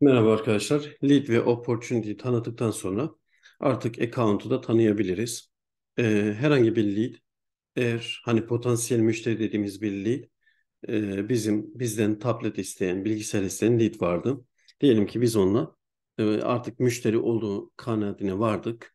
Merhaba arkadaşlar. Lead ve opportunity tanıttıktan sonra artık account'u da tanıyabiliriz. Ee, herhangi bir lead, eğer hani potansiyel müşteri dediğimiz bir lead, e, bizim bizden tablet isteyen, bilgisayar isteyen lead vardı. Diyelim ki biz onunla e, artık müşteri olduğu kanaatine vardık.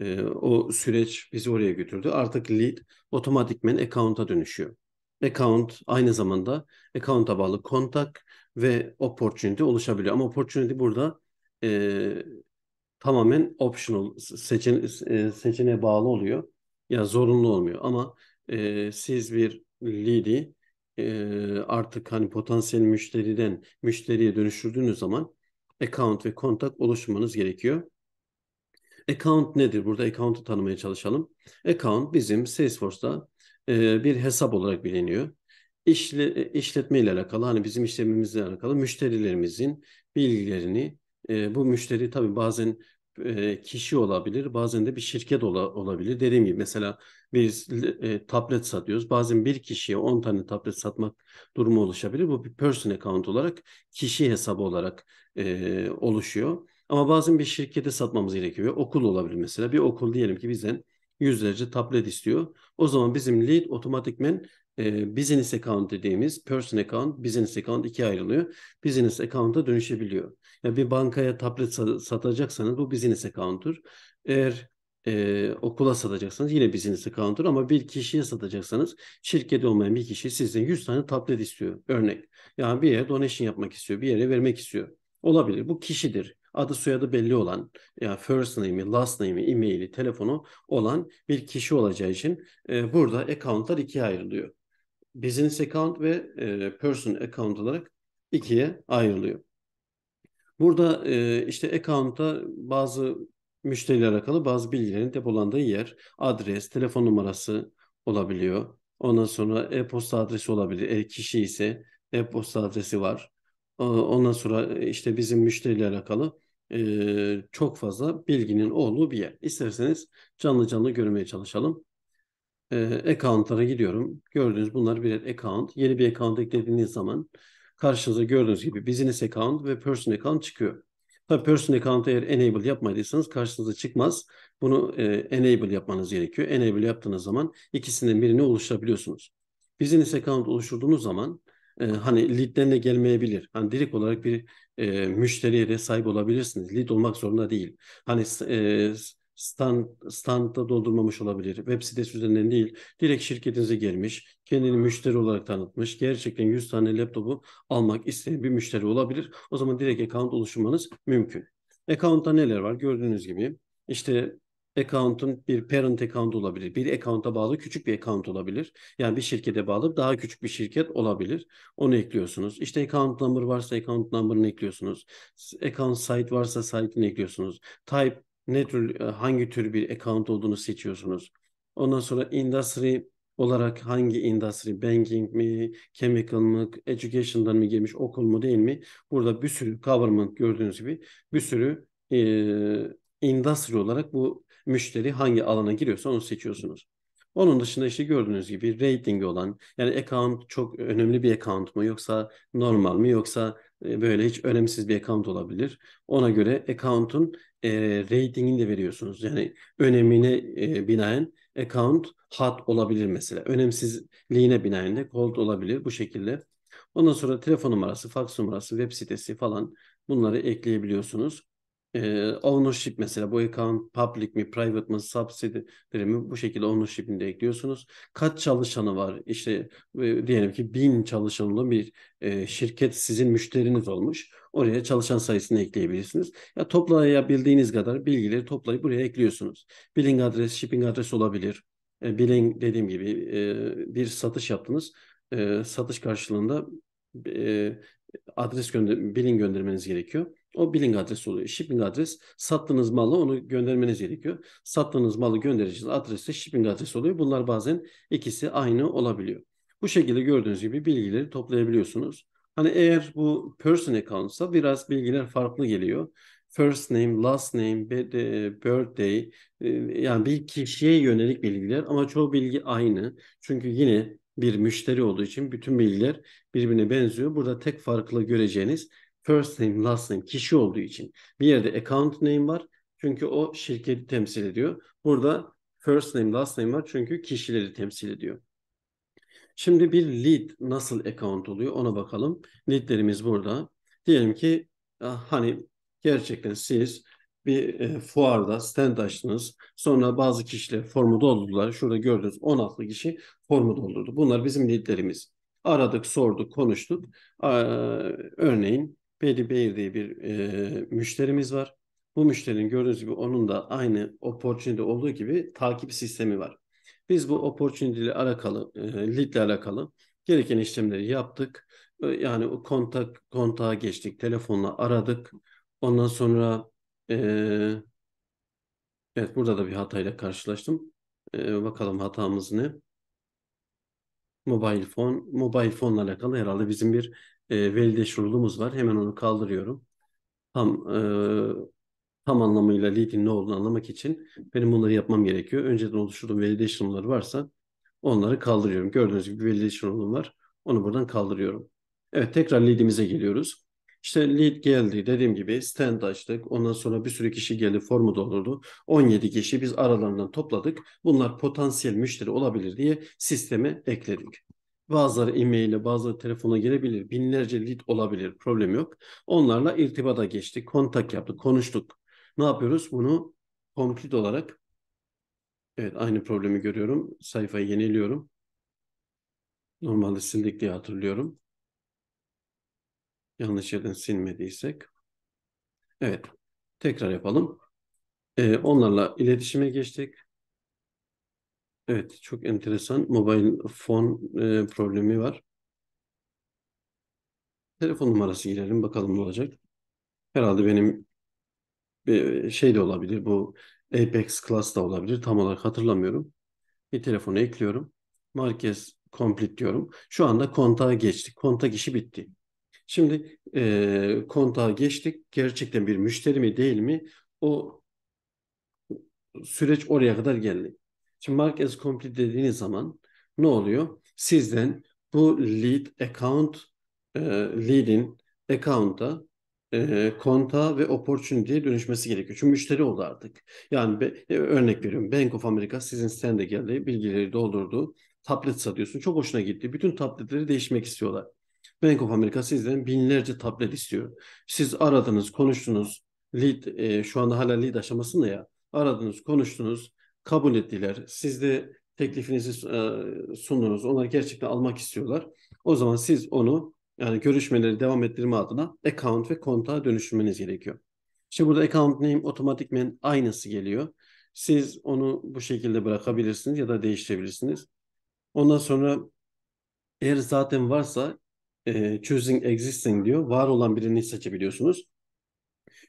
E, o süreç bizi oraya götürdü. Artık lead otomatikmen account'a dönüşüyor account aynı zamanda account'a bağlı kontak ve opportunity oluşabiliyor. Ama opportunity burada e, tamamen optional seçene, seçeneğe bağlı oluyor. Ya yani zorunlu olmuyor ama e, siz bir lead'i e, artık hani potansiyel müşteriden müşteriye dönüştürdüğünüz zaman account ve kontak oluşmanız gerekiyor. Account nedir? Burada account'u tanımaya çalışalım. Account bizim Salesforce'da e, bir hesap olarak biliniyor. İşle, e, işletme ile alakalı hani bizim işlemimizle alakalı müşterilerimizin bilgilerini e, bu müşteri tabii bazen e, kişi olabilir bazen de bir şirket ola, olabilir. Dediğim gibi mesela biz e, tablet satıyoruz bazen bir kişiye 10 tane tablet satmak durumu oluşabilir. Bu bir person account olarak kişi hesabı olarak e, oluşuyor. Ama bazen bir şirkete satmamız gerekiyor. Okul olabilir mesela. Bir okul diyelim ki bizden 100 derece tablet istiyor. O zaman bizim lead otomatikmen e, business account dediğimiz person account, business account ikiye ayrılıyor. Business account'a dönüşebiliyor. Yani bir bankaya tablet satacaksanız bu business account'tur. Eğer e, okula satacaksanız yine business account'tur ama bir kişiye satacaksanız şirketi olmayan bir kişi sizden 100 tane tablet istiyor örnek. Yani bir yere donation yapmak istiyor, bir yere vermek istiyor. Olabilir. Bu kişidir adı soyadı belli olan yani first name'i, last name'i, e-mail'i, telefonu olan bir kişi olacağı için e, burada account'lar ikiye ayrılıyor. Business account ve e, person account olarak ikiye ayrılıyor. Burada e, işte account'ta bazı müşteriyle alakalı bazı bilgilerin depolandığı yer, adres, telefon numarası olabiliyor. Ondan sonra e-posta adresi olabilir. Eğer kişi ise e-posta adresi var. Ondan sonra e, işte bizim müşteriyle alakalı e, çok fazla bilginin olduğu bir yer. İsterseniz canlı canlı görmeye çalışalım. E, account'lara gidiyorum. Gördüğünüz bunlar birer account. Yeni bir account eklediğiniz zaman karşınıza gördüğünüz gibi business account ve person account çıkıyor. Tabii person account eğer enable yapmadıysanız karşınıza çıkmaz. Bunu e, enable yapmanız gerekiyor. Enable yaptığınız zaman ikisinden birini oluşturabiliyorsunuz. Business account oluşturduğunuz zaman e, hani leadlerine gelmeyebilir. Hani direkt olarak bir e, müşteriye de sahip olabilirsiniz. Lead olmak zorunda değil. Hani e, stand standta doldurmamış olabilir. Web sitesi üzerinden değil. Direkt şirketinize gelmiş, kendini müşteri olarak tanıtmış. Gerçekten 100 tane laptopu almak isteyen bir müşteri olabilir. O zaman direkt account oluşturmanız mümkün. Account'ta neler var? Gördüğünüz gibi işte account'un bir parent account olabilir. Bir account'a bağlı küçük bir account olabilir. Yani bir şirkete bağlı daha küçük bir şirket olabilir. Onu ekliyorsunuz. İşte account number varsa account number'ını ekliyorsunuz. Account site varsa site'ini ekliyorsunuz. Type ne tür e, hangi tür bir account olduğunu seçiyorsunuz. Ondan sonra industry olarak hangi industry, banking mi, chemical mı, education'dan mı girmiş, okul mu değil mi? Burada bir sürü government gördüğünüz gibi bir sürü e, industry olarak bu müşteri hangi alana giriyorsa onu seçiyorsunuz. Onun dışında işte gördüğünüz gibi rating olan yani account çok önemli bir account mu yoksa normal mi yoksa e, böyle hiç önemsiz bir account olabilir. Ona göre account'un e, ratingini de veriyorsunuz. Yani önemine e, binaen account hot olabilir mesela. Önemsizliğine binaen de cold olabilir bu şekilde. Ondan sonra telefon numarası, faks numarası, web sitesi falan bunları ekleyebiliyorsunuz e, ownership mesela bu account public mi private mi subsidiary mi bu şekilde ownership'ini de ekliyorsunuz. Kaç çalışanı var işte e, diyelim ki bin çalışanlı bir e, şirket sizin müşteriniz olmuş. Oraya çalışan sayısını ekleyebilirsiniz. Ya toplayabildiğiniz kadar bilgileri toplayıp buraya ekliyorsunuz. Billing adres, shipping adres olabilir. E, billing dediğim gibi e, bir satış yaptınız. E, satış karşılığında e, adres gönder billing göndermeniz gerekiyor. O billing adresi oluyor. Shipping adres sattığınız malı onu göndermeniz gerekiyor. Sattığınız malı göndereceğiniz adres de shipping adresi oluyor. Bunlar bazen ikisi aynı olabiliyor. Bu şekilde gördüğünüz gibi bilgileri toplayabiliyorsunuz. Hani eğer bu person accountsa biraz bilgiler farklı geliyor. First name, last name, birthday e, yani bir kişiye yönelik bilgiler ama çoğu bilgi aynı. Çünkü yine bir müşteri olduğu için bütün bilgiler birbirine benziyor. Burada tek farklı göreceğiniz first name, last name kişi olduğu için. Bir yerde account name var çünkü o şirketi temsil ediyor. Burada first name, last name var çünkü kişileri temsil ediyor. Şimdi bir lead nasıl account oluyor ona bakalım. Leadlerimiz burada. Diyelim ki ah, hani gerçekten siz bir e, fuarda stand açtınız. Sonra bazı kişiler formu doldurdular. Şurada gördüğünüz 16 kişi formu doldurdu. Bunlar bizim leadlerimiz. Aradık, sorduk, konuştuk. Ee, örneğin Beli Beyer diye bir e, müşterimiz var. Bu müşterinin gördüğünüz gibi onun da aynı opportunity olduğu gibi takip sistemi var. Biz bu opportunity ile alakalı, e, lead ile alakalı gereken işlemleri yaptık. E, yani o kontak kontağa geçtik, telefonla aradık. Ondan sonra e, evet burada da bir hatayla karşılaştım. E, bakalım hatamız ne? Mobile phone, mobile phone ile alakalı herhalde bizim bir e, validation rule'umuz var. Hemen onu kaldırıyorum. Tam e, tam anlamıyla lead'in ne olduğunu anlamak için benim bunları yapmam gerekiyor. Önceden oluşturduğum validation'ları varsa onları kaldırıyorum. Gördüğünüz gibi validation rule'um var. Onu buradan kaldırıyorum. Evet tekrar lead'imize geliyoruz. İşte lead geldi dediğim gibi stand açtık. Ondan sonra bir sürü kişi geldi formu doldurdu. 17 kişi biz aralarından topladık. Bunlar potansiyel müşteri olabilir diye sisteme ekledik. Bazıları e-mail'e, bazıları telefona girebilir Binlerce lead olabilir. Problem yok. Onlarla irtibata geçtik, kontak yaptık, konuştuk. Ne yapıyoruz? Bunu komplit olarak Evet, aynı problemi görüyorum. Sayfayı yeniliyorum. Normalde sildik diye hatırlıyorum. Yanlış yerden silmediysek. Evet. Tekrar yapalım. Ee, onlarla iletişime geçtik. Evet, çok enteresan mobile fon e, problemi var. Telefon numarası girelim bakalım ne olacak. Herhalde benim bir e, şey de olabilir bu Apex Class da olabilir tam olarak hatırlamıyorum. Bir telefonu ekliyorum. Marquez Complete diyorum. Şu anda kontağa geçtik. Kontak işi bitti. Şimdi e, kontağa geçtik. Gerçekten bir müşteri mi değil mi? O süreç oraya kadar geldi. Şimdi mark as complete dediğiniz zaman ne oluyor? Sizden bu lead account e, lead'in account'a e, konta ve opportunity'ye dönüşmesi gerekiyor. Çünkü müşteri oldu artık. Yani be, e, örnek veriyorum Bank of America sizin stande geldi, bilgileri doldurdu. Tablet satıyorsun. Çok hoşuna gitti. Bütün tabletleri değişmek istiyorlar. Bank of America sizden binlerce tablet istiyor. Siz aradınız, konuştunuz. Lead e, şu anda hala lead aşamasında ya. Aradınız, konuştunuz kabul ettiler. Siz de teklifinizi e, sundunuz. Onlar gerçekten almak istiyorlar. O zaman siz onu yani görüşmeleri devam ettirme adına account ve konta dönüştürmeniz gerekiyor. İşte burada account name otomatikmen aynısı geliyor. Siz onu bu şekilde bırakabilirsiniz ya da değiştirebilirsiniz. Ondan sonra eğer zaten varsa e, choosing existing diyor. Var olan birini seçebiliyorsunuz.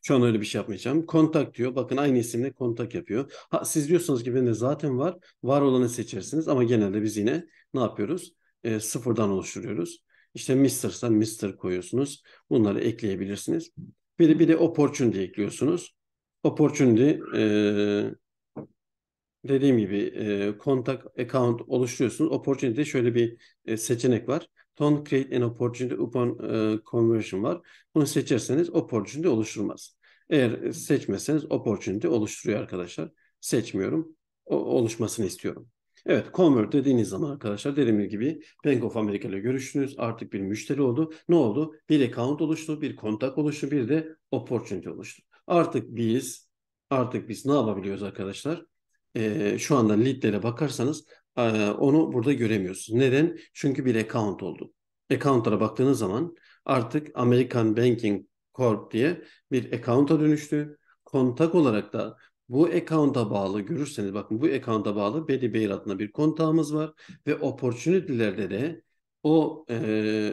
Şu an öyle bir şey yapmayacağım. Kontak diyor. Bakın aynı isimle kontak yapıyor. Ha, siz diyorsunuz ki bende zaten var. Var olanı seçersiniz ama genelde biz yine ne yapıyoruz? E, sıfırdan oluşturuyoruz. İşte Mr'sa Mr koyuyorsunuz. Bunları ekleyebilirsiniz. Bir bir de opportunity ekliyorsunuz. Opportunity e, dediğim gibi e, kontak account oluşturuyorsunuz. Opportunity'de şöyle bir e, seçenek var. Don't create an opportunity upon e, conversion var. Bunu seçerseniz opportunity oluşturmaz. Eğer seçmezseniz opportunity oluşturuyor arkadaşlar. Seçmiyorum. O, oluşmasını istiyorum. Evet convert dediğiniz zaman arkadaşlar dediğim gibi Bank of America ile görüştünüz. Artık bir müşteri oldu. Ne oldu? Bir account oluştu, bir kontak oluştu, bir de opportunity oluştu. Artık biz artık biz ne yapabiliyoruz arkadaşlar? Ee, şu anda leadlere bakarsanız onu burada göremiyorsunuz. Neden? Çünkü bir account oldu. Account'lara baktığınız zaman artık American Banking Corp diye bir account'a dönüştü. Kontak olarak da bu account'a bağlı görürseniz bakın bu account'a bağlı Betty Bayer adına bir kontağımız var ve opportunity'lerde de o e,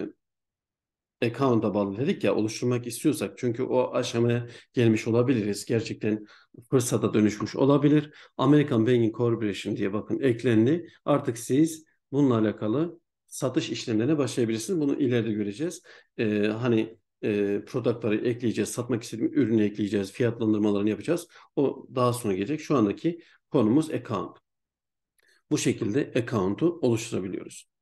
Account'a bağlı dedik ya oluşturmak istiyorsak çünkü o aşamaya gelmiş olabiliriz. Gerçekten fırsata dönüşmüş olabilir. American Banking Corporation diye bakın eklendi. Artık siz bununla alakalı satış işlemlerine başlayabilirsiniz. Bunu ileride göreceğiz. Ee, hani e, productları ekleyeceğiz, satmak istediğim ürünü ekleyeceğiz, fiyatlandırmalarını yapacağız. O daha sonra gelecek. Şu andaki konumuz account. Bu şekilde account'u oluşturabiliyoruz.